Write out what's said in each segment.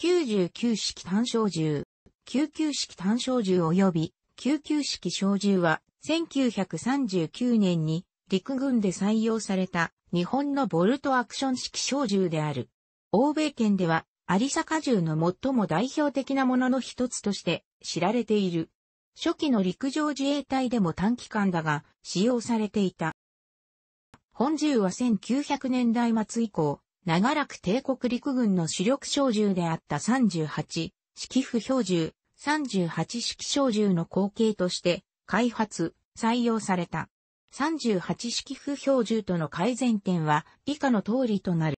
99式単小銃、99式単小銃及び99式小銃は1939年に陸軍で採用された日本のボルトアクション式小銃である。欧米圏では有坂銃の最も代表的なものの一つとして知られている。初期の陸上自衛隊でも短期間だが使用されていた。本銃は1900年代末以降、長らく帝国陸軍の主力小銃であった38式不標銃、38式小銃の後継として開発、採用された。38式不標銃との改善点は以下の通りとなる。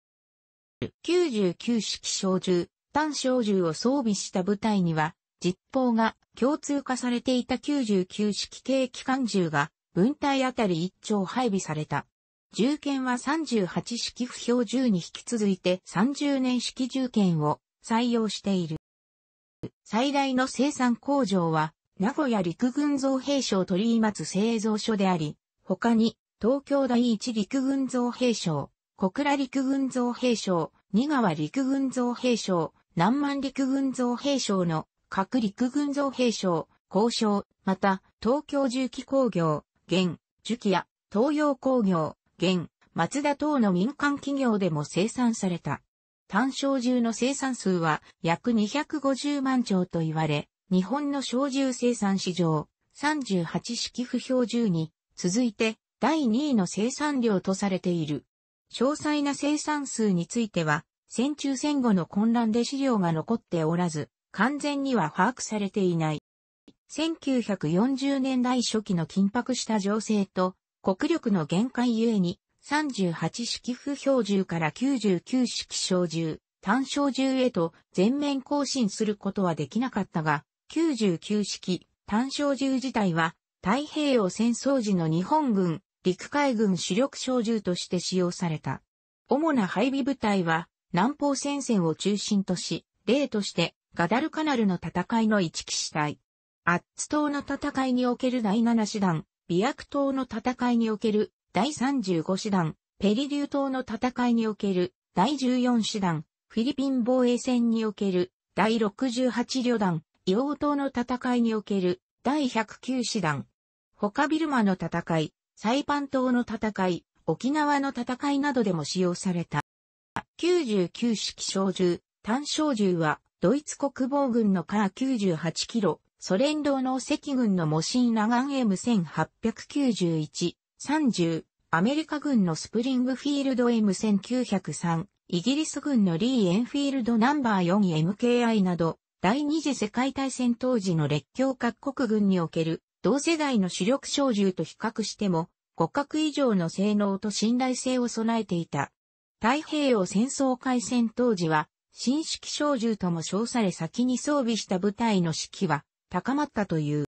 99式小銃、単小銃を装備した部隊には、実砲が共通化されていた99式軽機関銃が分隊あたり1丁配備された。重剣は38式不標銃に引き続いて30年式重剣を採用している。最大の生産工場は、名古屋陸軍造兵廠取り松製造所であり、他に、東京第一陸軍造兵廠、小倉陸軍造兵廠、二川陸軍造兵廠、南満陸軍造兵廠の各陸軍造兵廠、交渉、また、東京重機工業、現、樹木や東洋工業、現、松田等の民間企業でも生産された。単小銃の生産数は約250万丁と言われ、日本の小銃生産市場38式不標銃に続いて第2位の生産量とされている。詳細な生産数については、戦中戦後の混乱で資料が残っておらず、完全には把握されていない。1940年代初期の緊迫した情勢と、国力の限界ゆえに、38式不標銃から99式小銃、単小銃へと全面更新することはできなかったが、99式単小銃自体は太平洋戦争時の日本軍、陸海軍主力小銃として使用された。主な配備部隊は南方戦線を中心とし、例としてガダルカナルの戦いの一騎士隊。アッツ島の戦いにおける第7師団、美薬島の戦いにおける第35師団、ペリリュー島の戦いにおける第14師団、フィリピン防衛戦における第68旅団、硫黄島の戦いにおける第109師団、他ビルマの戦い、サイパン島の戦い、沖縄の戦いなどでも使用された。99式小銃、単小銃は、ドイツ国防軍のカー98キロ、ソ連道の赤軍のモシンラガン M1891、30、アメリカ軍のスプリングフィールド M1903、イギリス軍のリー・エンフィールドナンバー 4MKI など、第二次世界大戦当時の列強各国軍における同世代の主力小銃と比較しても、互角以上の性能と信頼性を備えていた。太平洋戦争開戦当時は、新式小銃とも称され先に装備した部隊の指揮は、高まったという。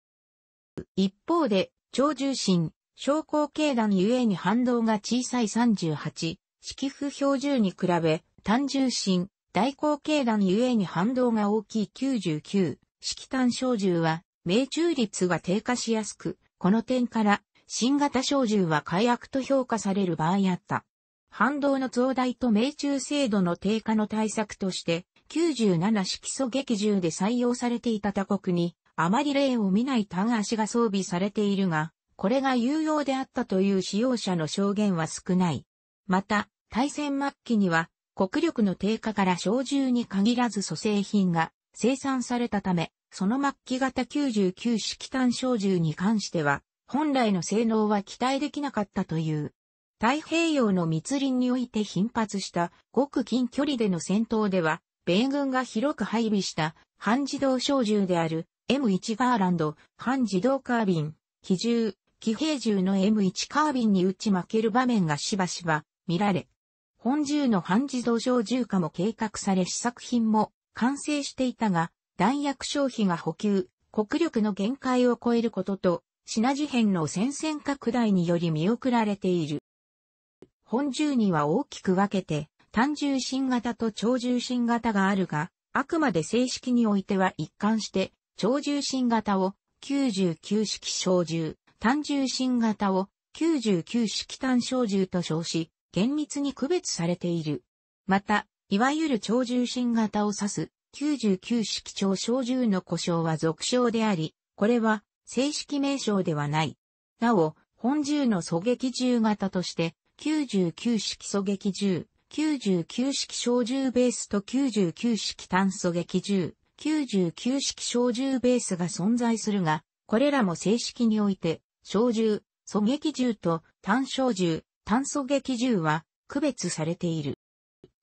一方で、超重心、昇降経段ゆえに反動が小さい38、式符標準に比べ、単重心、大口径弾ゆえに反動が大きい99、式単小銃は、命中率が低下しやすく、この点から、新型小銃は改悪と評価される場合あった。反動の増大と命中精度の低下の対策として、97色素劇銃で採用されていた他国に、あまり例を見ない単足が装備されているが、これが有用であったという使用者の証言は少ない。また、対戦末期には、国力の低下から小銃に限らず蘇生品が生産されたため、その末期型99式単小銃に関しては、本来の性能は期待できなかったという。太平洋の密林において頻発した極近距離での戦闘では、米軍が広く配備した半自動小銃である M1 ガーランド、半自動カービン、機銃、騎兵銃の M1 カービンに打ち負ける場面がしばしば見られ、本銃の半自動小銃化も計画され試作品も完成していたが、弾薬消費が補給、国力の限界を超えることと、品事変の戦線拡大により見送られている。本銃には大きく分けて、単重新型と超重新型があるが、あくまで正式においては一貫して、超重心型を99式小銃、単重心型を99式単小銃と称し、厳密に区別されている。また、いわゆる超重心型を指す99式超小銃の故障は俗称であり、これは正式名称ではない。なお、本銃の狙撃銃型として、99式狙撃銃、99式小銃ベースと99式単狙撃銃、99式小銃ベースが存在するが、これらも正式において、小銃、狙撃銃と単小銃、単狙撃銃は区別されている。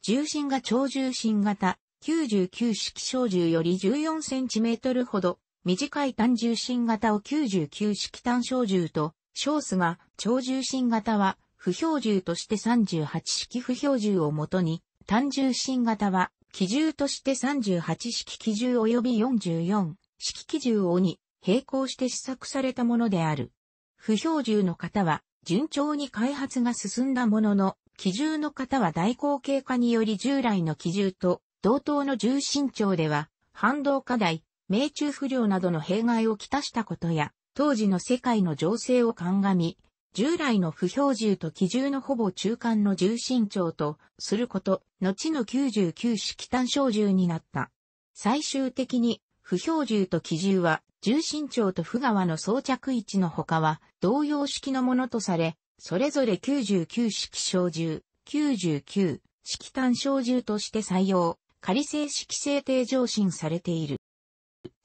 重心が超重心型、99式小銃より 14cm ほど、短い単重心型を99式単小銃と、小数が超重心型は不標銃として38式不標銃をもとに、単重心型は機銃として38式機銃及び44式機銃をに並行して試作されたものである。不標銃の方は順調に開発が進んだものの、機銃の方は大口径化により従来の機銃と同等の重心長では、反動課題、命中不良などの弊害をきたしたことや、当時の世界の情勢を鑑み、従来の不標銃と機銃のほぼ中間の重心長とすること、後の99式単小銃になった。最終的に、不標銃と機銃は、重心長と不側の装着位置の他は、同様式のものとされ、それぞれ99式小銃、99式単小銃として採用、仮正式制定上進されている。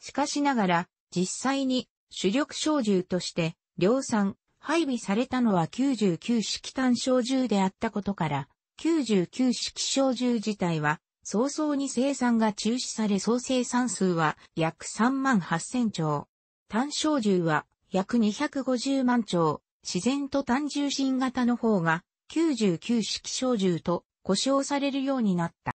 しかしながら、実際に主力小銃として、量産、配備されたのは99式単小銃であったことから、99式小銃自体は、早々に生産が中止され総生産数は約3万8000丁。単小銃は約250万丁。自然と単重心型の方が99式小銃と呼称されるようになった。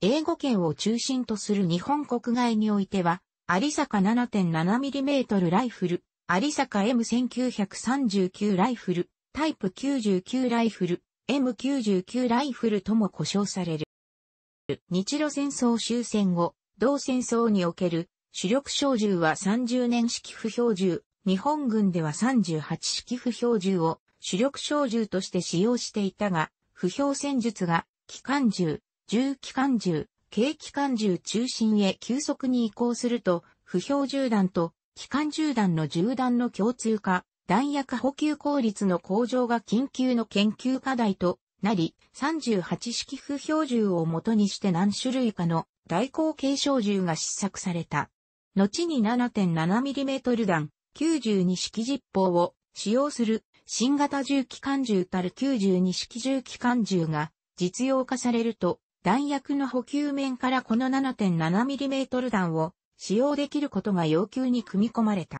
英語圏を中心とする日本国外においては、有坂 7.7mm ライフル、有坂 M1939 ライフル、タイプ99ライフル、M99 ライフルとも呼称される。日露戦争終戦後、同戦争における主力小銃は30年式不標銃、日本軍では38式不標銃を主力小銃として使用していたが、不標戦術が、機関銃、銃機関銃、軽機関銃中心へ急速に移行すると、不標銃弾と機関銃弾の銃弾の共通化、弾薬補給効率の向上が緊急の研究課題となり、38式不標銃を元にして何種類かの大口径小銃が試作された。後に 7.7mm 弾、92式実砲を使用する新型銃機関銃たる92式銃機関銃が実用化されると、弾薬の補給面からこの 7.7mm 弾を使用できることが要求に組み込まれた。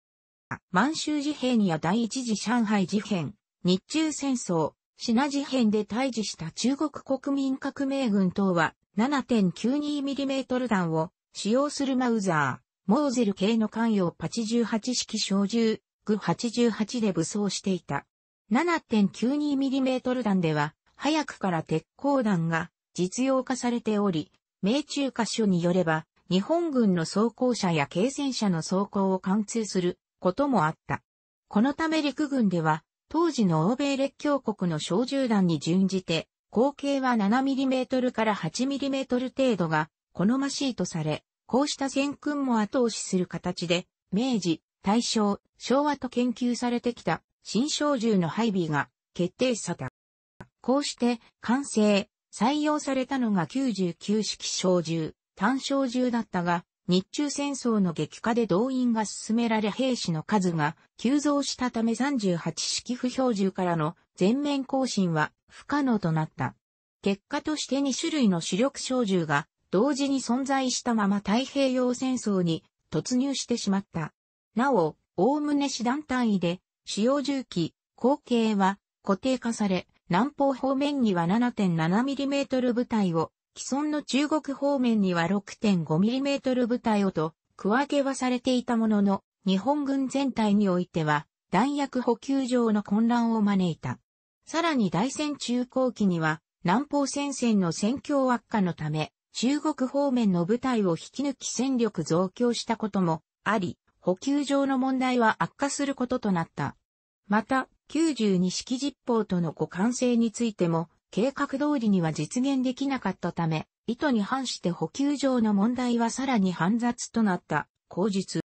満州事変や第一次上海事変、日中戦争、シナ事変で退治した中国国民革命軍等は 7.92mm 弾を使用するマウザー、モーゼル系の関与88式小銃、グ88で武装していた。7.92mm 弾では、早くから鉄鋼弾が実用化されており、命中箇所によれば、日本軍の装甲車や軽戦車の装甲を貫通することもあった。このため陸軍では、当時の欧米列強国の小銃弾に準じて、口径は 7mm から 8mm 程度が好ましいとされ、こうした戦訓も後押しする形で、明治、大正、昭和と研究されてきた新小銃の配備が決定された。こうして、完成、採用されたのが99式小銃、単小銃だったが、日中戦争の激化で動員が進められ兵士の数が急増したため38式不標銃からの全面更新は不可能となった。結果として2種類の主力小銃が同時に存在したまま太平洋戦争に突入してしまった。なお、おおむね師団単位で使用銃器、口径は固定化され、南方方面には 7.7mm 部隊を既存の中国方面には 6.5mm 部隊をと、区分けはされていたものの、日本軍全体においては、弾薬補給上の混乱を招いた。さらに大戦中後期には、南方戦線の戦況悪化のため、中国方面の部隊を引き抜き戦力増強したこともあり、補給上の問題は悪化することとなった。また、92式実砲との互換性についても、計画通りには実現できなかったため、意図に反して補給上の問題はさらに煩雑となった、後日。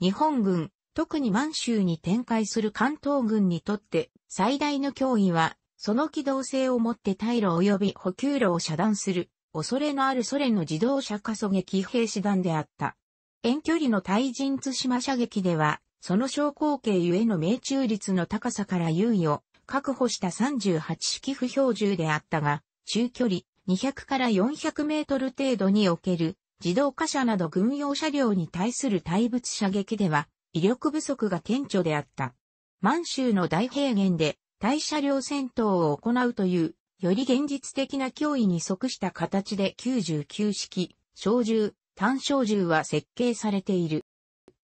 日本軍、特に満州に展開する関東軍にとって最大の脅威は、その機動性をもって退路及び補給路を遮断する、恐れのあるソ連の自動車加速撃兵士団であった。遠距離の対人津島射撃では、その昇降径ゆえの命中率の高さから優位を確保した38式不標銃であったが、中距離200から400メートル程度における自動貨車など軍用車両に対する対物射撃では威力不足が顕著であった。満州の大平原で対車両戦闘を行うというより現実的な脅威に即した形で99式、小銃、単小銃は設計されている。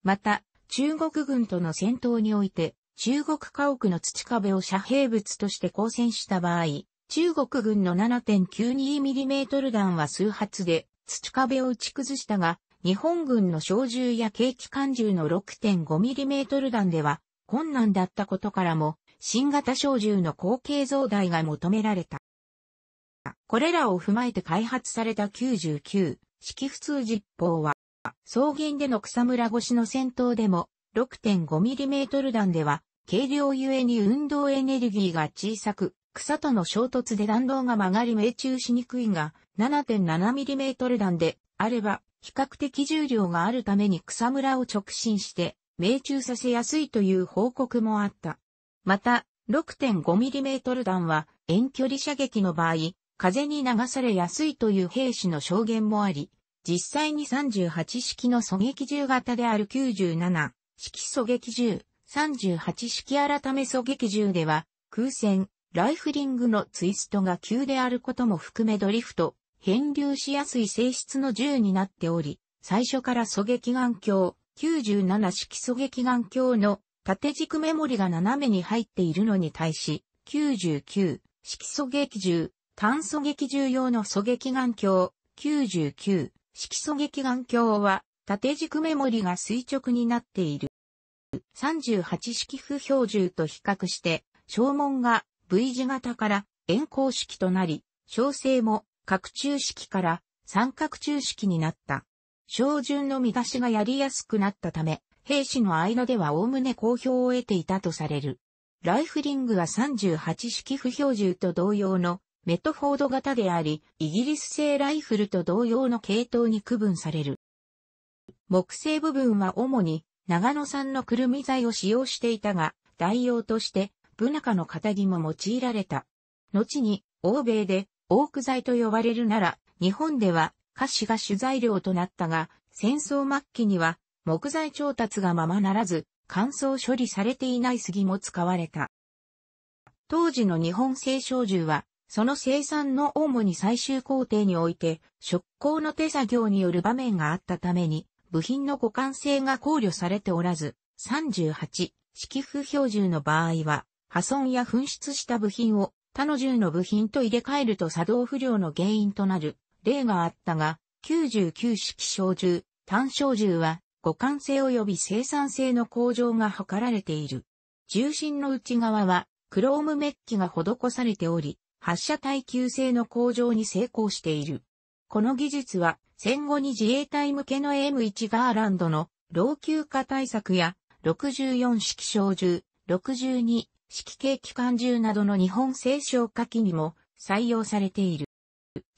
また、中国軍との戦闘において、中国家屋の土壁を遮蔽物として光線した場合、中国軍の 7.92mm 弾は数発で土壁を打ち崩したが、日本軍の小銃や軽機関銃の 6.5mm 弾では困難だったことからも、新型小銃の後継増大が求められた。これらを踏まえて開発された99式普通実砲は、草原での草むら越しの戦闘でも 6.5mm 弾では軽量ゆえに運動エネルギーが小さく、草との衝突で弾道が曲がり命中しにくいが、7.7mm 弾であれば、比較的重量があるために草むらを直進して、命中させやすいという報告もあった。また、6.5mm 弾は遠距離射撃の場合、風に流されやすいという兵士の証言もあり、実際に38式の狙撃銃型である97式狙撃銃38式改め狙撃銃では、空戦、ライフリングのツイストが急であることも含めドリフト、変流しやすい性質の銃になっており、最初から狙撃眼鏡、97式狙撃眼鏡の縦軸メモリが斜めに入っているのに対し、99式狙撃銃、単狙撃銃用の狙撃眼鏡、99式狙撃眼鏡は縦軸メモリが垂直になっている。38式不標準と比較して、小門が V 字型から円光式となり、小正も角柱式から三角柱式になった。照準の見出しがやりやすくなったため、兵士の間では概ね好評を得ていたとされる。ライフリングは38式不標準と同様のメトフォード型であり、イギリス製ライフルと同様の系統に区分される。木製部分は主に長野産のくるみ材を使用していたが、代用として、ブナカの堅木も用いられた。後に、欧米で、オーク材と呼ばれるなら、日本では、菓子が主材料となったが、戦争末期には、木材調達がままならず、乾燥処理されていない杉も使われた。当時の日本製小銃は、その生産の主に最終工程において、職工の手作業による場面があったために、部品の互換性が考慮されておらず、38、式譜標準の場合は、破損や紛失した部品を他の銃の部品と入れ替えると作動不良の原因となる例があったが、99式小銃、単小銃は互換性及び生産性の向上が図られている。重心の内側はクロームメッキが施されており、発射耐久性の向上に成功している。この技術は戦後に自衛隊向けの M1 ガーランドの老朽化対策や64式小銃、62式軽機関銃などの日本製小火器にも採用されている。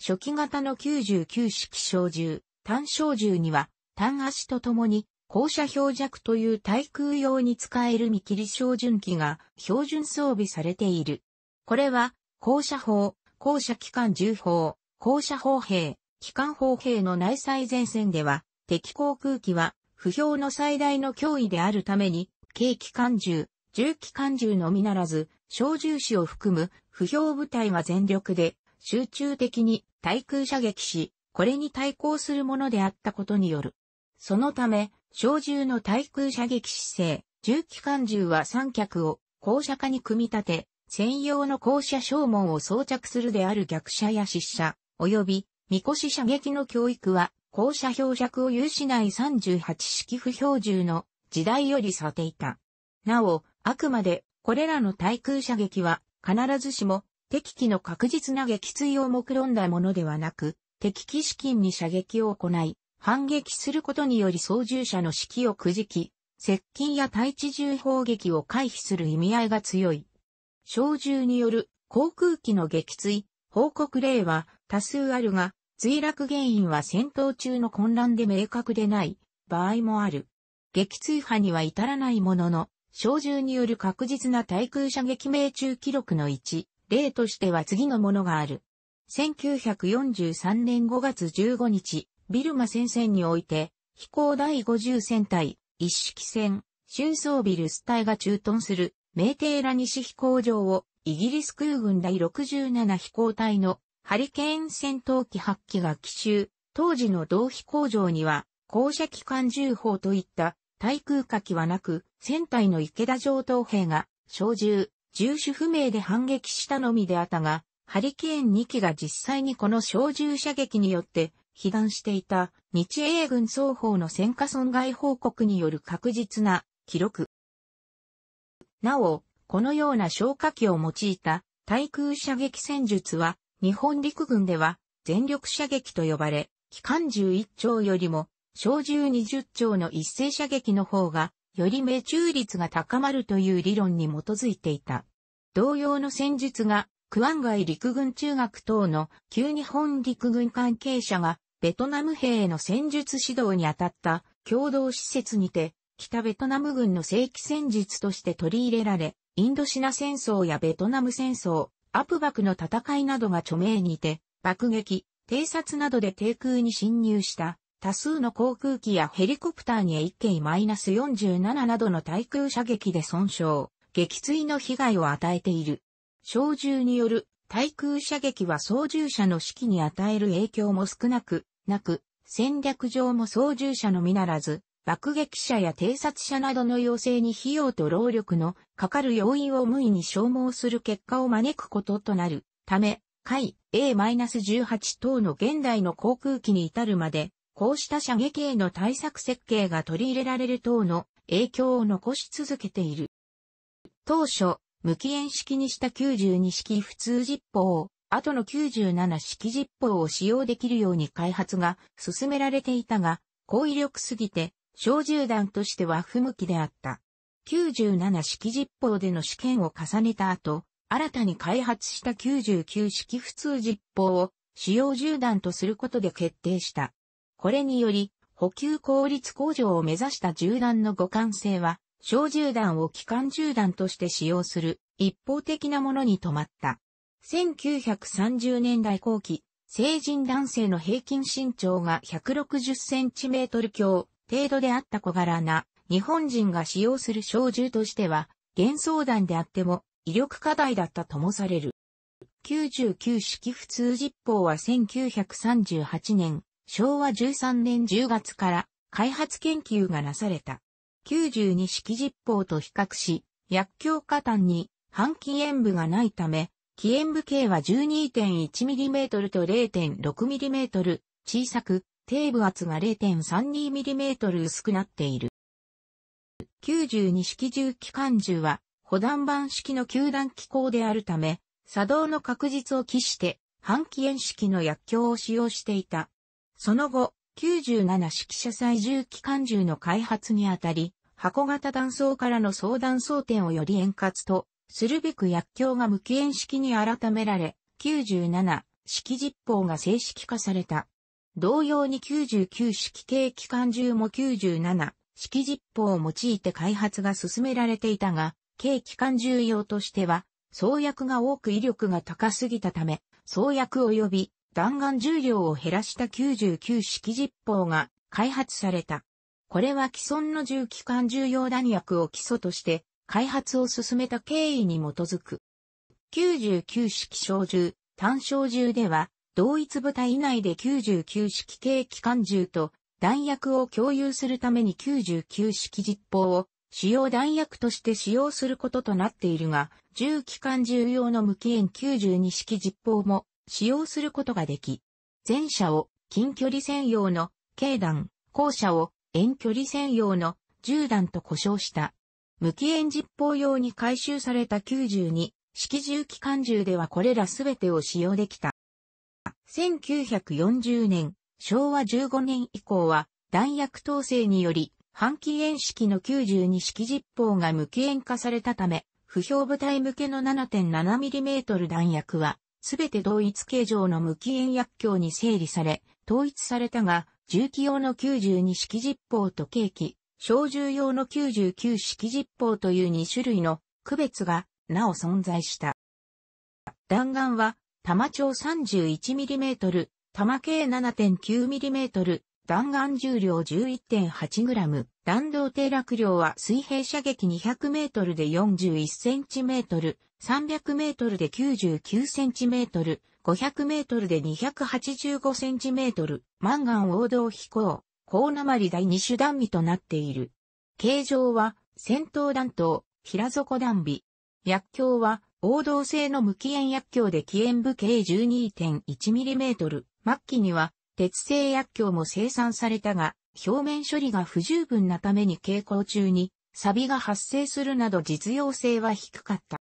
初期型の99式小銃、単小銃には単足とともに高射標弱という対空用に使える見切り照準機が標準装備されている。これは、高射砲、高射機関銃砲、高射砲兵、機関砲兵の内災前線では、敵航空機は、不評の最大の脅威であるために、軽機関銃、重機関銃のみならず、小銃士を含む不評部隊は全力で、集中的に対空射撃し、これに対抗するものであったことによる。そのため、小銃の対空射撃姿勢、重機関銃は三脚を降車化に組み立て、専用の降車消門を装着するである逆車や失車、及びみこし射撃の教育は、校舎標尺を有しない38式不標銃の時代より査ていた。なお、あくまで、これらの対空射撃は、必ずしも、敵機の確実な撃墜を目論んだものではなく、敵機資金に射撃を行い、反撃することにより操縦者の指揮をくじき、接近や対地銃砲撃を回避する意味合いが強い。小銃による航空機の撃墜、報告例は多数あるが、墜落原因は戦闘中の混乱で明確でない場合もある。撃墜波には至らないものの、小銃による確実な対空射撃命中記録の1、例としては次のものがある。1943年5月15日、ビルマ戦線において、飛行第50戦隊、一式戦、春装ビルス隊が駐屯する、メーテーラ西飛行場を、イギリス空軍第67飛行隊のハリケーン戦闘機発揮が奇襲、当時の同飛工場には、降射機関銃砲といった対空火器はなく、船体の池田上等兵が、小銃、銃手不明で反撃したのみであったが、ハリケーン2機が実際にこの小銃射撃によって、被弾していた日英軍双方の戦火損害報告による確実な記録。なお、このような消火器を用いた対空射撃戦術は日本陸軍では全力射撃と呼ばれ、機関銃1丁よりも小銃20丁の一斉射撃の方がより命中率が高まるという理論に基づいていた。同様の戦術がクアンガイ陸軍中学等の旧日本陸軍関係者がベトナム兵への戦術指導に当たった共同施設にて北ベトナム軍の正規戦術として取り入れられ、インドシナ戦争やベトナム戦争、アプバクの戦いなどが著名にて、爆撃、偵察などで低空に侵入した多数の航空機やヘリコプターに a k 4 7などの対空射撃で損傷、撃墜の被害を与えている。小銃による対空射撃は操縦者の指揮に与える影響も少なく、なく、戦略上も操縦者のみならず、爆撃者や偵察者などの要請に費用と労力のかかる要因を無意に消耗する結果を招くこととなるため、海 A-18 等の現代の航空機に至るまで、こうした射撃への対策設計が取り入れられる等の影響を残し続けている。当初、無機限式にした92式普通実砲を、後の97式実砲を使用できるように開発が進められていたが、高威力すぎて小銃弾としては不向きであった。97式実砲での試験を重ねた後、新たに開発した99式普通実砲を使用銃弾とすることで決定した。これにより、補給効率向上を目指した銃弾の互換性は、小銃弾を機関銃弾として使用する一方的なものに止まった。1930年代後期、成人男性の平均身長が160センチメートル強、程度であった小柄な日本人が使用する小銃としては、幻想弾であっても威力課題だったともされる。99式普通実砲は1938年、昭和13年10月から開発研究がなされた。92式実砲と比較し、薬莢下端に半期煙部がないため、起煙部径は 12.1mm と 0.6mm 小さく、底部圧が 0.32mm 薄くなっている。92式重機関銃は、保弾板式の球弾機構であるため、作動の確実を期して、半期円式の薬莢を使用していた。その後、97式車載重機関銃の開発にあたり、箱型断層からの相談争点をより円滑と、するべく薬莢が無期円式に改められ、97式実法が正式化された。同様に99式系機関銃も97式実砲を用いて開発が進められていたが、軽機関銃用としては、装薬が多く威力が高すぎたため、装薬及び弾丸重量を減らした99式実砲が開発された。これは既存の重機関重要弾薬を基礎として開発を進めた経緯に基づく。99式小銃、単小銃では同一部隊内で99式軽機関銃と弾薬を共有するために99式実砲を使用弾薬として使用することとなっているが、銃機関銃用の無期限92式実砲も使用することができ、前者を近距離専用の軽弾、後者を遠距離専用の銃弾と故障した。無期限実砲用に回収された92式銃機関銃ではこれらすべてを使用できた。1940年、昭和15年以降は、弾薬統制により、半期円式の92式実砲が無機塩化されたため、不評部隊向けの 7.7mm 弾薬は、すべて同一形状の無機塩薬莢に整理され、統一されたが、銃器用の92式実砲と計器、小銃用の99式実砲という2種類の区別が、なお存在した。弾丸は、玉長 31mm、玉計 7.9mm、弾丸重量 11.8g、弾道低落量は水平射撃 200m で 41cm、300m で 99cm、500m で 285cm、マンガン王道飛行、高鉛第2種弾尾となっている。形状は、戦闘弾頭、平底弾尾。薬莢は、王道製の無機炎薬莢で起炎部径 12.1mm、末期には鉄製薬莢も生産されたが、表面処理が不十分なために傾向中に、錆が発生するなど実用性は低かった。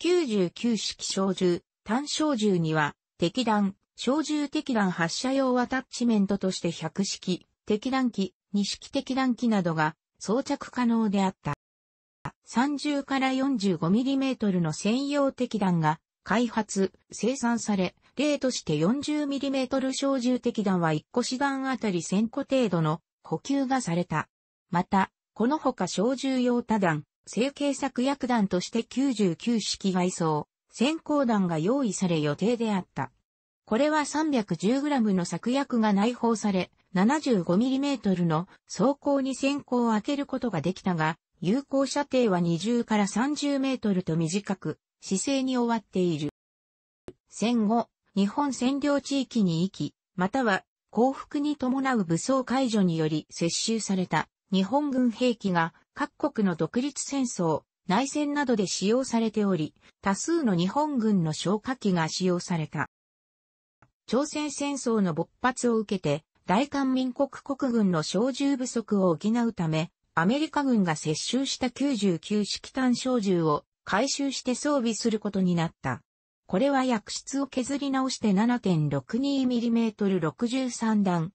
99式小銃、単小銃には、敵弾、小銃敵弾発射用アタッチメントとして100式、敵弾機、2式敵弾機などが装着可能であった。30から4 5トルの専用敵弾が開発、生産され、例として4 0トル小銃敵弾は1個子弾あたり1000個程度の補給がされた。また、このほか小銃用多弾、成形作薬弾として99式外装、先行弾が用意され予定であった。これは 310g の作薬が内包され、75mm の装甲に先行を開けることができたが、有効射程は20から30メートルと短く、姿勢に終わっている。戦後、日本占領地域に行き、または降伏に伴う武装解除により接収された日本軍兵器が各国の独立戦争、内戦などで使用されており、多数の日本軍の消火器が使用された。朝鮮戦争の勃発を受けて、大韓民国国軍の小銃不足を補うため、アメリカ軍が接収した99式単小銃を回収して装備することになった。これは薬室を削り直して 7.62mm63 弾、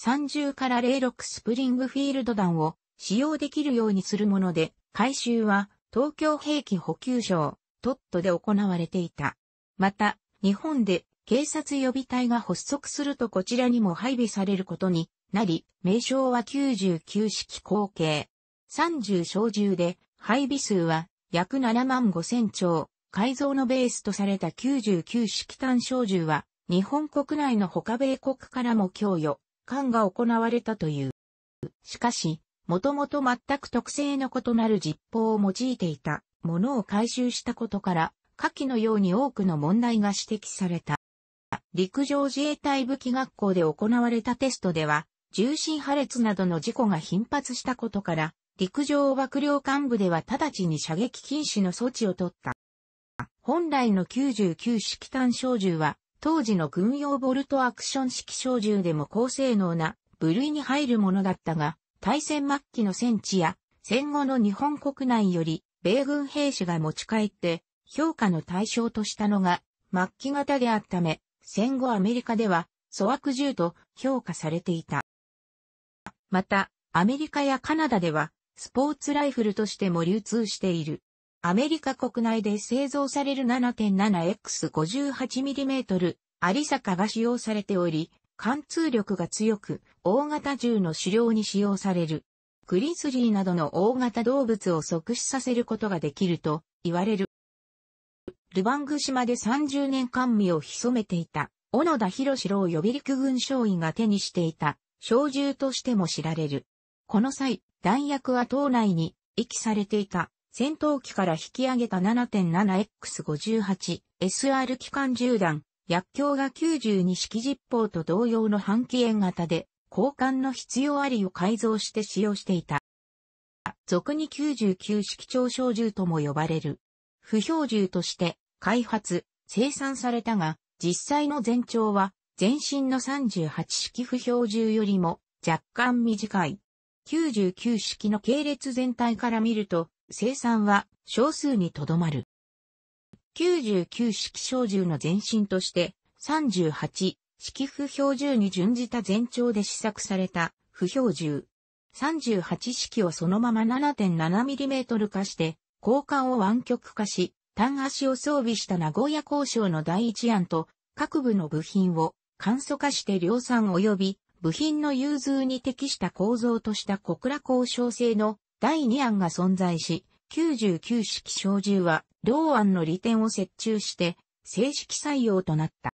30から06スプリングフィールド弾を使用できるようにするもので、回収は東京兵器補給省、トットで行われていた。また、日本で警察予備隊が発足するとこちらにも配備されることになり、名称は99式後継。30小銃で、配備数は約7万5千丁。改造のベースとされた99式単小銃は、日本国内の他米国からも供与、艦が行われたという。しかし、もともと全く特性の異なる実法を用いていたものを回収したことから、下記のように多くの問題が指摘された。陸上自衛隊武器学校で行われたテストでは、重心破裂などの事故が頻発したことから、陸上幕僚幹部では直ちに射撃禁止の措置を取った。本来の99式単小銃は、当時の軍用ボルトアクション式小銃でも高性能な部類に入るものだったが、対戦末期の戦地や戦後の日本国内より米軍兵士が持ち帰って評価の対象としたのが末期型であったため、戦後アメリカでは粗悪銃と評価されていた。また、アメリカやカナダでは、スポーツライフルとしても流通している。アメリカ国内で製造される 7.7X58mm アリサカが使用されており、貫通力が強く、大型銃の狩猟に使用される。グリスリーなどの大型動物を即死させることができると言われる。ルバング島で30年間身を潜めていた、小野田博郎予備陸軍将尉が手にしていた小銃としても知られる。この際、弾薬は島内に遺棄されていた戦闘機から引き上げた 7.7X58 SR 機関銃弾、薬莢が92式実砲と同様の半期円型で、交換の必要ありを改造して使用していた。俗に99式長小銃とも呼ばれる。不標銃として開発、生産されたが、実際の全長は全身の38式不標準よりも若干短い。99式の系列全体から見ると、生産は少数にとどまる。99式小銃の前身として、38式不標準に準じた全長で試作された不標準。38式をそのまま 7.7mm 化して、交換を湾曲化し、単足を装備した名古屋交渉の第一案と、各部の部品を簡素化して量産及び部品の融通に適した構造とした小倉交渉制の第2案が存在し、99式小銃は同案の利点を設置して正式採用となった。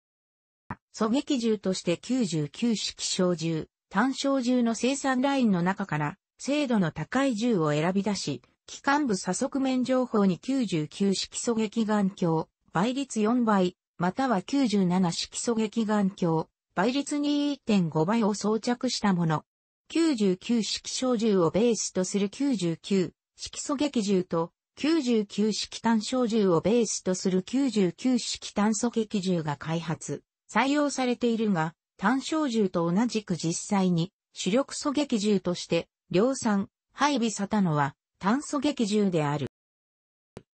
狙撃銃として99式小銃、単小銃の生産ラインの中から精度の高い銃を選び出し、機関部左側面情報に99式狙撃眼鏡、倍率4倍、または97色素激眼鏡、倍率に1.5倍を装着したもの。99式小銃をベースとする99色素激銃と99式単小銃をベースとする99式炭素激銃が開発、採用されているが、単小銃と同じく実際に主力素激銃として量産、配備されたのは炭素激銃である。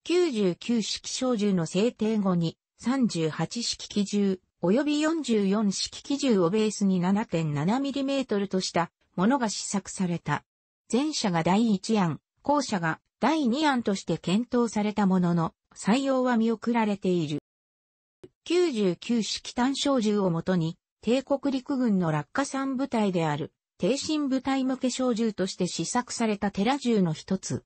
99式小銃の制定後に38式機銃、及び44式機銃をベースに 7.7mm としたものが試作された。前者が第1案、後者が第2案として検討されたものの、採用は見送られている。99式単小銃をもとに、帝国陸軍の落下産部隊である、低身部隊向け小銃として試作された寺銃の一つ。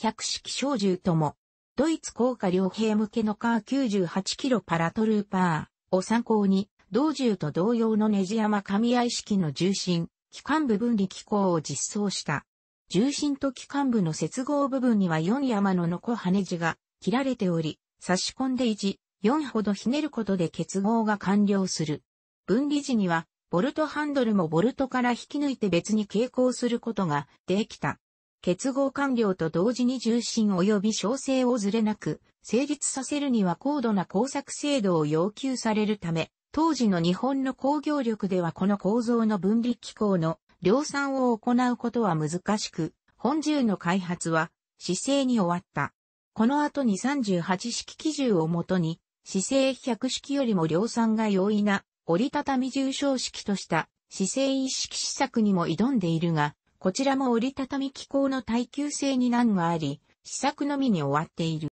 100式小銃ともドイツ高下両兵向けのカー98キロパラトルーパーを参考に、同銃と同様のネジ山神い式の重心、機関部分離機構を実装した。重心と機関部の接合部分には4山のノコ羽ネジが切られており、差し込んで1、4ほどひねることで結合が完了する。分離時には、ボルトハンドルもボルトから引き抜いて別に傾向することができた。結合完了と同時に重心及び調整をずれなく、成立させるには高度な工作精度を要求されるため、当時の日本の工業力ではこの構造の分離機構の量産を行うことは難しく、本銃の開発は姿勢に終わった。この後に38式機銃をもとに、姿勢100式よりも量産が容易な折りたたみ重症式とした姿勢一式施策にも挑んでいるが、こちらも折りたたみ機構の耐久性に難があり、試作のみに終わっている。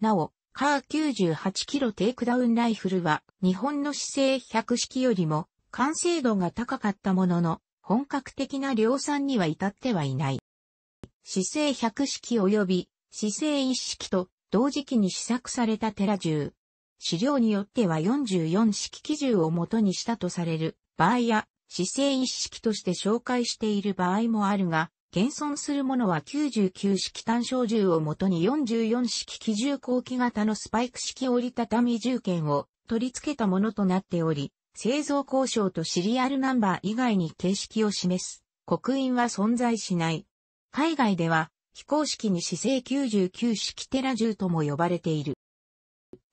なお、カー98キロテイクダウンライフルは日本の姿勢100式よりも完成度が高かったものの、本格的な量産には至ってはいない。姿勢100式及び姿勢1式と同時期に試作されたテラ銃。資料によっては44式基準を元にしたとされる場合や姿勢一式として紹介している場合もあるが、現存するものは99式単小銃をもとに44式機銃後期型のスパイク式折りたたみ銃剣を取り付けたものとなっており、製造交渉とシリアルナンバー以外に形式を示す刻印は存在しない。海外では非公式に姿勢99式テラ銃とも呼ばれている。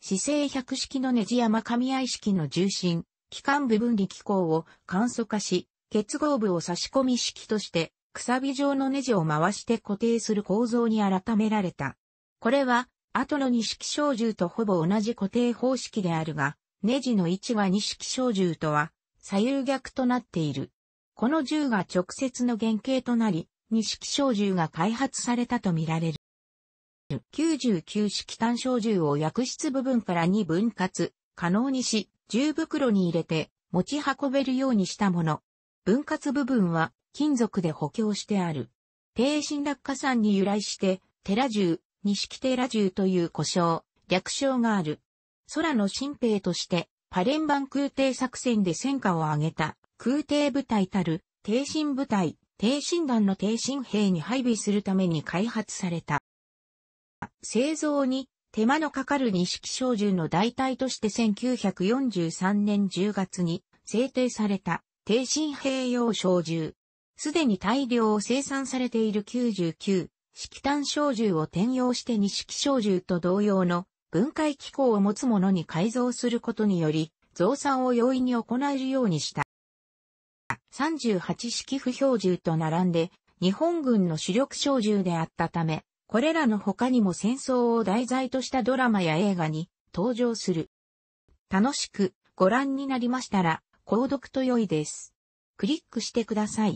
姿勢100式のネジ山神合式の重心、気管部分離気構を簡素化し、結合部を差し込み式として、くさび状のネジを回して固定する構造に改められた。これは、後の二式小銃とほぼ同じ固定方式であるが、ネジの位置は二式小銃とは、左右逆となっている。この銃が直接の原型となり、二式小銃が開発されたとみられる。99式単小銃を薬室部分から2分割可能にし、重袋に入れて持ち運べるようにしたもの。分割部分は金属で補強してある。低神落下山に由来して、寺銃、テ寺銃という故障、略称がある。空の新兵として、パレンバン空挺作戦で戦果を上げた、空挺部隊たる、低神部隊、低神団の低神兵に配備するために開発された。製造に手間のかかる錦小銃の代替として1943年10月に制定された、低新併用小銃。すでに大量生産されている99、式炭小銃を転用して錦小銃と同様の分解機構を持つものに改造することにより、増産を容易に行えるようにした。38式不標銃と並んで、日本軍の主力小銃であったため、これらの他にも戦争を題材としたドラマや映画に登場する。楽しくご覧になりましたら、購読と良いです。クリックしてください。